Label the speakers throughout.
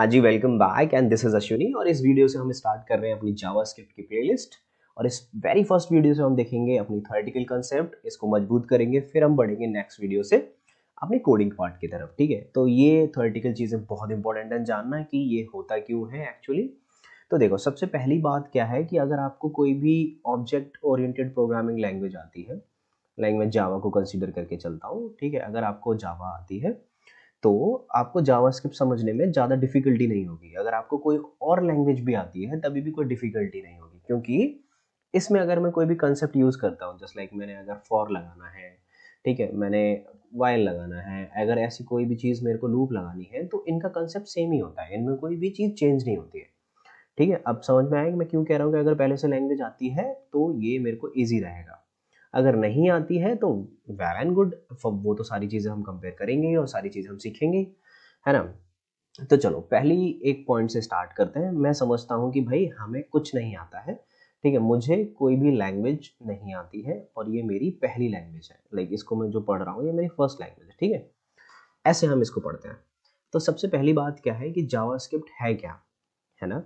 Speaker 1: हाँ जी welcome back and this is Ashwini और इस वीडियो से हम स्टार्ट कर रहे हैं अपनी जावा स्क्रिप्ट की प्लेलिस्ट और इस वेरी फर्स्ट वीडियो से हम देखेंगे अपनी थर्टिकल कंसेप्ट इसको मजबूत करेंगे फिर हम बढ़ेंगे नेक्स्ट वीडियो से अपने कोडिंग पार्ट की तरफ ठीक है तो ये थर्टिकल चीज़ें बहुत इंपॉर्टेंट है जानना कि ये होता क्यों है एक्चुअली तो देखो सबसे पहली बात क्या है कि अगर आपको कोई भी ऑब्जेक्ट ओरिएंटेड प्रोग्रामिंग लैंग्वेज आती है लैंग्वेज जावा को कंसिडर करके चलता हूँ ठीक है अगर आपको जावा आती है तो आपको जावास्क्रिप्ट समझने में ज़्यादा डिफिकल्टी नहीं होगी अगर आपको कोई और लैंग्वेज भी आती है तभी भी कोई डिफिकल्टी नहीं होगी क्योंकि इसमें अगर मैं कोई भी कंसेप्ट यूज़ करता हूँ जस्ट लाइक मैंने अगर फॉर लगाना है ठीक है मैंने वायल लगाना है अगर ऐसी कोई भी चीज़ मेरे को लूप लगानी है तो इनका कंसेप्ट सेम ही होता है इनमें कोई भी चीज़ चेंज नहीं होती है ठीक है अब समझ में आएगा मैं क्यों कह रहा हूँ कि अगर पहले से लैंग्वेज आती है तो ये मेरे को ईजी रहेगा अगर नहीं आती है तो वेल एंड गुड वो तो सारी चीज़ें हम कंपेयर करेंगे और सारी चीज़ें हम सीखेंगे है ना तो चलो पहली एक पॉइंट से स्टार्ट करते हैं मैं समझता हूँ कि भाई हमें कुछ नहीं आता है ठीक है मुझे कोई भी लैंग्वेज नहीं आती है और ये मेरी पहली लैंग्वेज है लाइक इसको मैं जो पढ़ रहा हूँ ये मेरी फर्स्ट लैंग्वेज है ठीक है ऐसे हम इसको पढ़ते हैं तो सबसे पहली बात क्या है कि जावास्क्रिप्ट है क्या है ना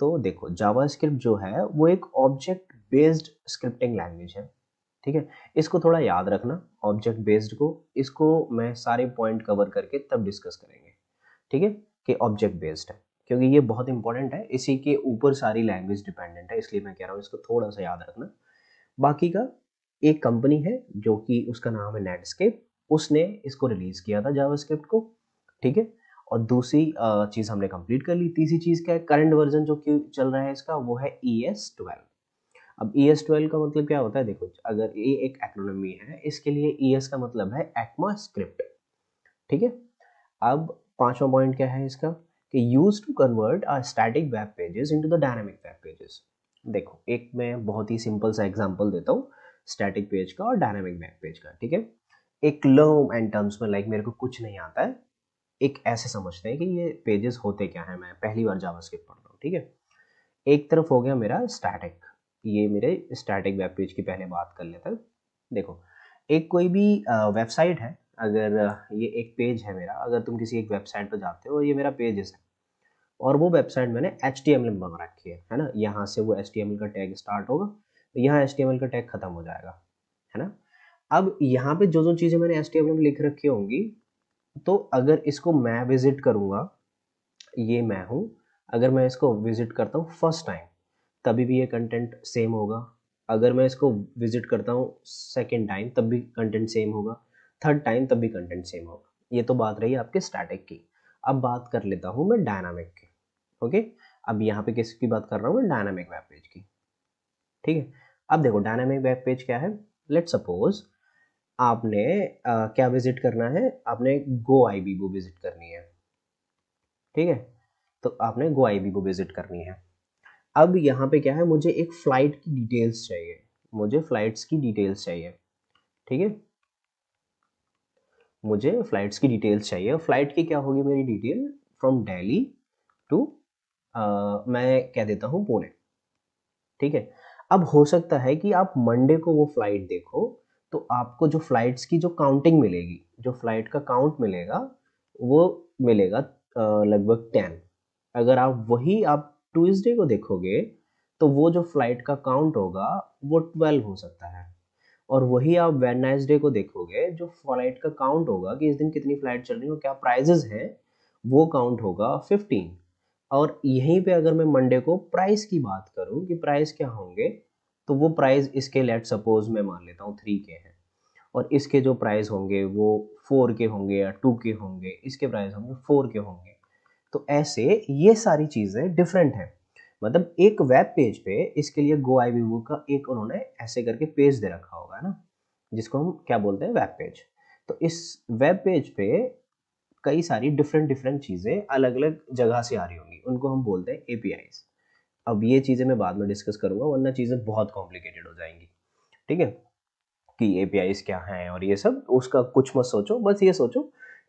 Speaker 1: तो देखो जावास्क्रिप्ट जो है वो एक ऑब्जेक्ट बेस्ड स्क्रिप्टिंग लैंग्वेज है ठीक है इसको थोड़ा याद रखना ऑब्जेक्ट बेस्ड को इसको मैं सारे पॉइंट कवर करके तब डिस्कस करेंगे ठीक है कि ऑब्जेक्ट बेस्ड है क्योंकि ये बहुत इंपॉर्टेंट है इसी के ऊपर सारी लैंग्वेज डिपेंडेंट है इसलिए मैं कह रहा हूँ इसको थोड़ा सा याद रखना बाकी का एक कंपनी है जो कि उसका नाम है नेटस्केप उसने इसको रिलीज़ किया था जावास्क्रिप्ट को ठीक है और दूसरी चीज़ हमने कंप्लीट कर ली तीसरी चीज़ क्या है करंट वर्जन जो कि चल रहा है इसका वो है ई एस ट्वेल्व अब ई एस ट्वेल्व का मतलब क्या होता है देखो अगर ये एक एक्रोनमी है इसके लिए ई e एस का मतलब है एक्मा स्क्रिप्ट ठीक है अब पांचवा पॉइंट क्या है इसका कि use to convert our static web pages into the dynamic web pages देखो एक मैं बहुत ही सिंपल सा एग्जांपल देता हूँ स्टैटिक पेज का और डायनामिक वेब पेज का ठीक है एक लर्म एंड टर्म्स में लाइक मेरे को कुछ नहीं आता है एक ऐसे समझते हैं कि ये पेजेस होते क्या हैं मैं पहली बार जावास्क्रिप्ट पढ़ रहा हूँ ठीक है एक तरफ हो गया मेरा स्टैटिक ये मेरे स्टैटिक वेब पेज की पहले बात कर लेते हैं देखो एक कोई भी वेबसाइट है अगर ये एक पेज है मेरा अगर तुम किसी एक वेबसाइट पर जाते हो और ये मेरा पेज है और वो वेबसाइट मैंने एच टी एम में बना रखी है है ना यहाँ से वो एच टी एम एल का टैग स्टार्ट होगा यहाँ एच टी एम एल का टैग खत्म हो जाएगा है ना अब यहाँ पे जो जो चीज़ें मैंने एच टी एम एल लिख रखी होंगी तो अगर इसको मैं विजिट करूँगा ये मैं हूँ अगर मैं इसको विजिट करता हूँ फर्स्ट टाइम तभी भी ये कंटेंट सेम होगा अगर मैं इसको विजिट करता हूँ सेकेंड टाइम तब भी कंटेंट सेम होगा थर्ड टाइम तब भी कंटेंट सेम होगा ये तो बात रही आपके स्टैटिक की अब बात कर लेता हूँ मैं डायनामिक की ओके अब यहाँ पे किसकी बात कर रहा हूँ मैं डायनामिक वेब पेज की ठीक है अब देखो डायनामिक वेब पेज क्या है लेट सपोज आपने आ, क्या विजिट करना है आपने गो आई विजिट करनी है ठीक है तो आपने गो आई विजिट करनी है अब यहाँ पे क्या है मुझे एक फ़्लाइट की डिटेल्स चाहिए मुझे फ़्लाइट्स की डिटेल्स चाहिए ठीक है मुझे फ़्लाइट्स की डिटेल्स चाहिए फ़्लाइट की क्या होगी मेरी डिटेल फ्रॉम डेली टू मैं कह देता हूँ पुणे ठीक है अब हो सकता है कि आप मंडे को वो फ़्लाइट देखो तो आपको जो फ़्लाइट्स की जो काउंटिंग मिलेगी जो फ़्लाइट का काउंट मिलेगा वो मिलेगा लगभग टेन अगर आप वही आप ट्यूजडे को देखोगे तो वो जो फ्लाइट का काउंट होगा वो ट्वेल्व हो सकता है और वही आप वेनाइजडे को देखोगे जो फ्लाइट का काउंट होगा कि इस दिन कितनी फ्लाइट चल रही है क्या प्राइजेज हैं वो काउंट होगा फिफ्टीन और यहीं पे अगर मैं मंडे को प्राइस की बात करूं कि प्राइस क्या होंगे तो वो प्राइस इसके लेट सपोज मैं मान लेता हूँ थ्री के हैं और इसके जो प्राइस होंगे वो फोर के होंगे या टू के होंगे इसके प्राइस होंगे फोर के होंगे तो ऐसे ये सारी चीज़ें डिफरेंट हैं मतलब एक वेब पेज पे इसके लिए गो आई वी का एक उन्होंने ऐसे करके पेज दे रखा होगा ना जिसको हम क्या बोलते हैं वेब पेज तो इस वेब पेज पे कई सारी डिफरेंट डिफरेंट चीज़ें अलग अलग जगह से आ रही होंगी उनको हम बोलते हैं ए अब ये चीज़ें मैं बाद में डिस्कस करूँगा वरना चीज़ें बहुत कॉम्प्लिकेटेड हो जाएंगी ठीक है कि ए क्या हैं और ये सब उसका कुछ मत सोचो बस ये सोचो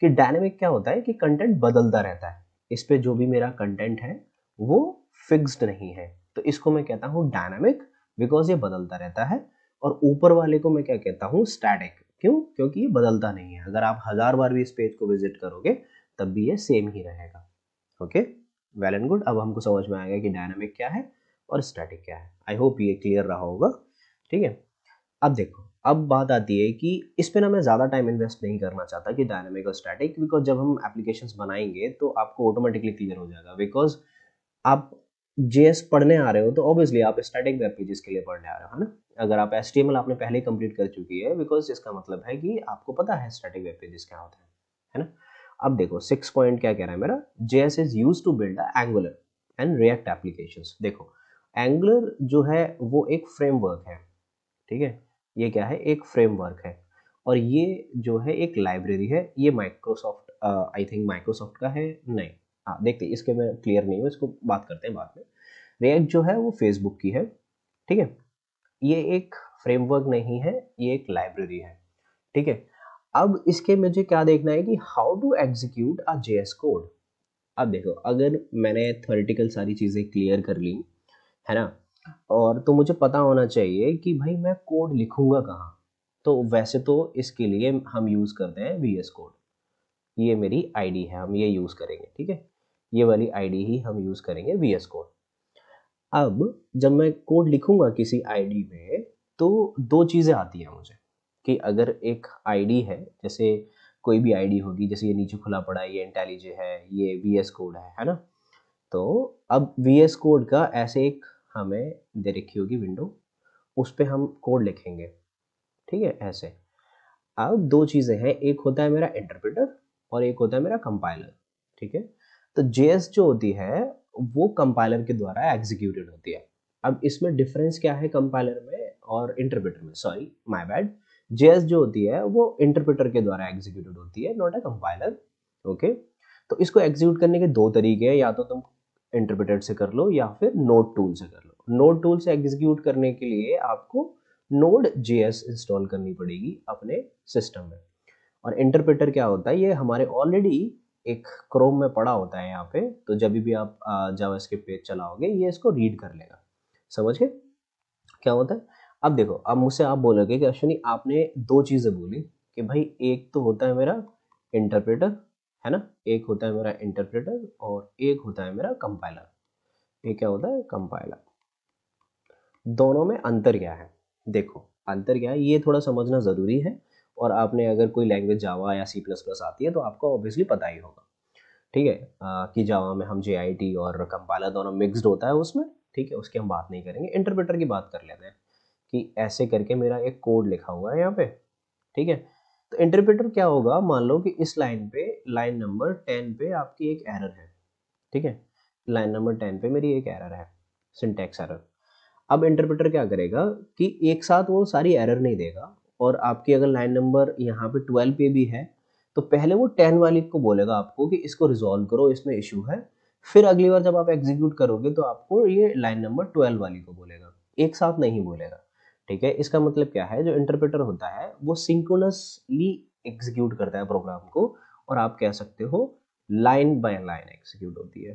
Speaker 1: कि डायनेमिक क्या होता है कि कंटेंट बदलता रहता है इस पर जो भी मेरा कंटेंट है वो फिक्स्ड नहीं है तो इसको मैं कहता हूँ डायनामिक बिकॉज ये बदलता रहता है और ऊपर वाले को मैं क्या कहता हूँ स्टैटिक क्यों क्योंकि ये बदलता नहीं है अगर आप हज़ार बार भी इस पेज को विजिट करोगे तब भी ये सेम ही रहेगा ओके वेल एंड गुड अब हमको समझ में आएगा कि डायनामिक क्या है और स्टैटिक क्या है आई होप ये क्लियर रहा होगा ठीक है अब देखो अब बात आती है कि इस पर ना मैं ज़्यादा टाइम इन्वेस्ट नहीं करना चाहता कि डायनामिक और स्टैटिक बिकॉज जब हम एप्लीकेशंस बनाएंगे तो आपको ऑटोमेटिकली क्लियर हो जाएगा बिकॉज आप जे पढ़ने आ रहे हो तो ऑब्वियसली आप स्टैटिक वेब पेजेस के लिए पढ़ने आ रहे हो है ना अगर आप एस आपने पहले कंप्लीट कर चुकी है बिकॉज इसका मतलब है कि आपको पता है स्टैटिक वेब पेजेस क्या होते हैं है ना अब देखो सिक्स पॉइंट क्या कह रहा है मेरा J S is use to build Angular and React application देखो एंगुलर जो है वो एक फ्रेमवर्क है ठीक है ये क्या है एक फ्रेमवर्क है और ये जो है एक लाइब्रेरी है ये माइक्रोसॉफ्ट आई थिंक माइक्रोसॉफ्ट का है नहीं हाँ देखते इसके मैं क्लियर नहीं हूँ इसको बात करते हैं बाद में रिएक्ट जो है वो फेसबुक की है ठीक है ये एक फ्रेमवर्क नहीं है ये एक लाइब्रेरी है ठीक है अब इसके मुझे क्या देखना है कि how to execute a J code अब देखो अगर मैंने थोरेटिकल सारी चीज़ें क्लियर कर ली है ना और तो मुझे पता होना चाहिए कि भाई मैं कोड लिखूंगा कहाँ तो वैसे तो इसके लिए हम यूज़ करते हैं वी एस कोड ये मेरी आईडी है हम ये यूज़ करेंगे ठीक है ये वाली आईडी ही हम यूज़ करेंगे वी एस कोड अब जब मैं कोड लिखूंगा किसी आईडी में तो दो चीज़ें आती हैं मुझे कि अगर एक आईडी है जैसे कोई भी आईडी होगी जैसे ये नीचे खुला पड़ा है ये इंटेलिजे है ये वी एस कोड है है ना तो अब वी एस कोड का ऐसे एक हमें दे रखी होगी विंडो उस पर हम कोड लिखेंगे ठीक है ऐसे अब दो चीज़ें हैं एक होता है मेरा इंटरप्रेटर और एक होता है मेरा कंपाइलर ठीक है तो जे जो होती है वो कंपाइलर के द्वारा एग्जीक्यूटेड होती है अब इसमें डिफरेंस क्या है कंपाइलर में और इंटरप्रेटर में सॉरी माय बैड जे जो होती है वो इंटरप्रेटर के द्वारा एग्जीक्यूटेड होती है नॉट अ कंपाइलर ओके तो इसको एग्जीक्यूट करने के दो तरीके हैं या तो तुम इंटरप्रेटर से कर लो या फिर नोड टूल से कर लो नोड टूल से एग्जीक्यूट करने के लिए आपको नोड जे इंस्टॉल करनी पड़ेगी अपने सिस्टम में और इंटरप्रेटर क्या होता है ये हमारे ऑलरेडी एक क्रोम में पड़ा होता है यहाँ पे तो जब भी आप जावास्क्रिप्ट पेज चलाओगे ये इसको रीड कर लेगा समझ के क्या होता है अब देखो अब मुझसे आप बोलोगे कि अश्विनी आपने दो चीज़ें बोली कि भाई एक तो होता है मेरा इंटरप्रेटर है ना एक होता है मेरा इंटरप्रेटर और एक होता है मेरा कंपाइलर ये क्या होता है कंपाइलर दोनों में अंतर क्या है देखो अंतर क्या है ये थोड़ा समझना ज़रूरी है और आपने अगर कोई लैंग्वेज जावा या सी प्लस प्लस आती है तो आपको ऑब्वियसली पता ही होगा ठीक है कि जावा में हम जे और कंपाइलर दोनों मिक्सड होता है उसमें ठीक है उसकी हम बात नहीं करेंगे इंटरप्रेटर की बात कर लेते हैं कि ऐसे करके मेरा एक कोड लिखा हुआ है यहाँ पे ठीक है तो इंटरप्रेटर क्या होगा मान लो कि इस लाइन पे लाइन नंबर टेन पे आपकी एक एरर है ठीक है लाइन नंबर टेन पे मेरी एक एरर है सिंटेक्स एरर अब इंटरप्रेटर क्या करेगा कि एक साथ वो सारी एरर नहीं देगा और आपकी अगर लाइन नंबर यहाँ पे ट्वेल्व पे भी है तो पहले वो टेन वाली को बोलेगा आपको कि इसको रिजोल्व करो इसमें इशू है फिर अगली बार जब आप एग्जीक्यूट करोगे तो आपको ये लाइन नंबर ट्वेल्व वाली को बोलेगा एक साथ नहीं बोलेगा ठीक है इसका मतलब क्या है जो इंटरप्रेटर होता है वो सिंक्रोनसली एग्जीक्यूट करता है प्रोग्राम को और आप कह सकते हो लाइन बाय लाइन एग्जीक्यूट होती है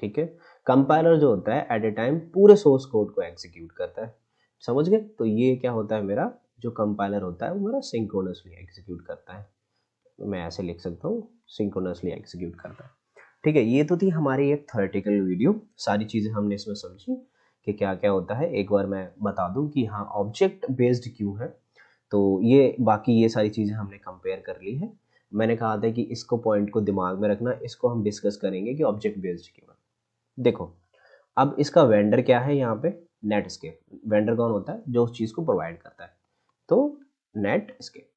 Speaker 1: ठीक है कंपाइलर जो होता है एट ए टाइम पूरे सोर्स कोड को एग्जीक्यूट करता है समझ गए तो ये क्या होता है मेरा जो कंपाइलर होता है वो मेरा सिंक्रोनसली एग्जीक्यूट करता है तो मैं ऐसे लिख सकता हूँ सिंक्रोनसली एग्जीक्यूट करता है ठीक है ये तो थी हमारी एक थर्टिकल वीडियो सारी चीज़ें हमने इसमें समझी कि क्या क्या होता है एक बार मैं बता दूं कि हाँ ऑब्जेक्ट बेस्ड क्यों है तो ये बाकी ये सारी चीज़ें हमने कंपेयर कर ली है मैंने कहा था कि इसको पॉइंट को दिमाग में रखना इसको हम डिस्कस करेंगे कि ऑब्जेक्ट बेस्ड क्यों है देखो अब इसका वेंडर क्या है यहाँ पे स्केप वेंडर कौन होता है जो उस चीज़ को प्रोवाइड करता है तो नेट स्केप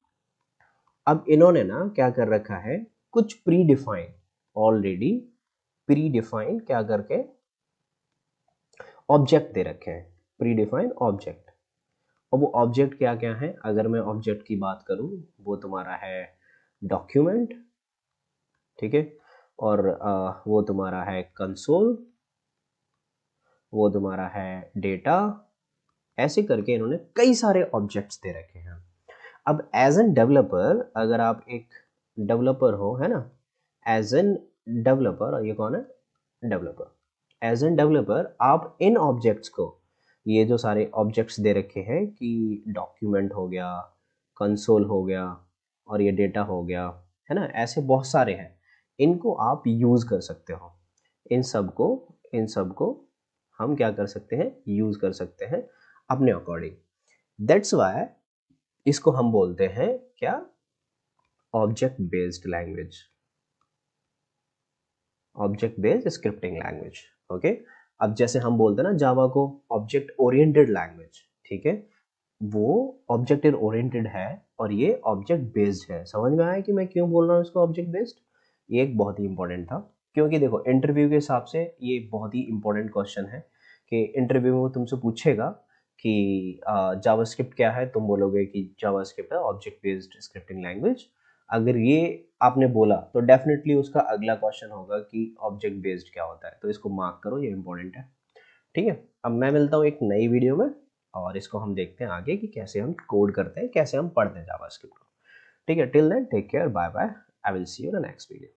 Speaker 1: अब इन्होंने ना क्या कर रखा है कुछ predefine already predefine क्या करके ऑब्जेक्ट दे रखे हैं प्री डिफाइन ऑब्जेक्ट और वो ऑब्जेक्ट क्या क्या है अगर मैं ऑब्जेक्ट की बात करूँ वो तुम्हारा है डॉक्यूमेंट ठीक है और आ, वो तुम्हारा है कंसोल वो तुम्हारा है डेटा ऐसे करके इन्होंने कई सारे ऑब्जेक्ट्स दे रखे हैं अब एज एन डेवलपर अगर आप एक डेवलपर हो है ना एज एन डेवलपर ये कौन है डेवलपर एज एन डेवलपर आप इन ऑब्जेक्ट्स को ये जो सारे ऑब्जेक्ट्स दे रखे हैं कि डॉक्यूमेंट हो गया कंसोल हो गया और ये डेटा हो गया है ना ऐसे बहुत सारे हैं इनको आप यूज़ कर सकते हो इन सब को इन सब को हम क्या कर सकते हैं यूज़ कर सकते हैं अपने अकॉर्डिंग दैट्स वाई इसको हम बोलते हैं क्या object based language object based scripting language okay अब जैसे हम बोलते हैं ना जावा को ऑब्जेक्ट ओरिएंटेड लैंग्वेज ठीक है वो ऑब्जेक्ट ओरिएंटेड है और ये ऑब्जेक्ट बेस्ड है समझ में आया कि मैं क्यों बोल रहा हूँ इसको ऑब्जेक्ट बेस्ड ये एक बहुत ही इंपॉर्टेंट था क्योंकि देखो इंटरव्यू के हिसाब से ये बहुत ही इंपॉर्टेंट क्वेश्चन है कि इंटरव्यू में तुमसे पूछेगा कि जावा क्या है तुम बोलोगे कि जावा है ऑब्जेक्ट बेस्ड स्क्रिप्टिंग लैंग्वेज अगर ये आपने बोला तो डेफिनेटली उसका अगला क्वेश्चन होगा कि ऑब्जेक्ट बेस्ड क्या होता है तो इसको मार्क करो ये इंपॉर्टेंट है ठीक है अब मैं मिलता हूँ एक नई वीडियो में और इसको हम देखते हैं आगे कि कैसे हम कोड करते हैं कैसे हम पढ़ते हैं जावास्क्रिप्ट को ठीक है till then take care bye bye I will see you the next video